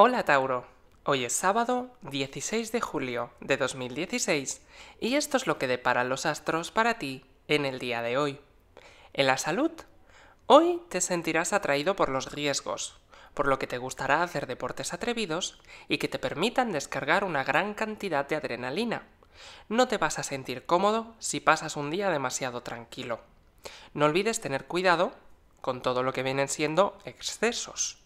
Hola Tauro, hoy es sábado 16 de julio de 2016 y esto es lo que depara los astros para ti en el día de hoy. En la salud, hoy te sentirás atraído por los riesgos, por lo que te gustará hacer deportes atrevidos y que te permitan descargar una gran cantidad de adrenalina. No te vas a sentir cómodo si pasas un día demasiado tranquilo. No olvides tener cuidado con todo lo que vienen siendo excesos.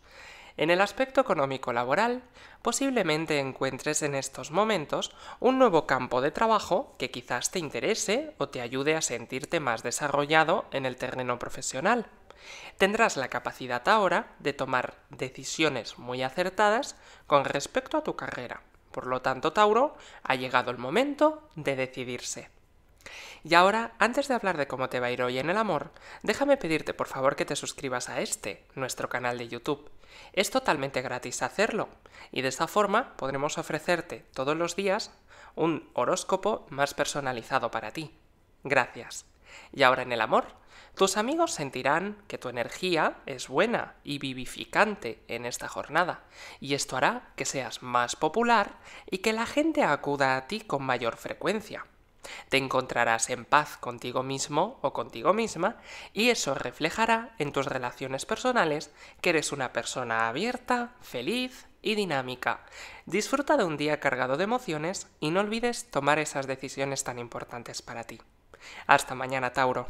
En el aspecto económico laboral, posiblemente encuentres en estos momentos un nuevo campo de trabajo que quizás te interese o te ayude a sentirte más desarrollado en el terreno profesional. Tendrás la capacidad ahora de tomar decisiones muy acertadas con respecto a tu carrera. Por lo tanto, Tauro, ha llegado el momento de decidirse. Y ahora, antes de hablar de cómo te va a ir hoy en el amor, déjame pedirte por favor que te suscribas a este, nuestro canal de YouTube. Es totalmente gratis hacerlo, y de esta forma podremos ofrecerte todos los días un horóscopo más personalizado para ti. Gracias. Y ahora en el amor, tus amigos sentirán que tu energía es buena y vivificante en esta jornada, y esto hará que seas más popular y que la gente acuda a ti con mayor frecuencia. Te encontrarás en paz contigo mismo o contigo misma y eso reflejará en tus relaciones personales que eres una persona abierta, feliz y dinámica. Disfruta de un día cargado de emociones y no olvides tomar esas decisiones tan importantes para ti. Hasta mañana, Tauro.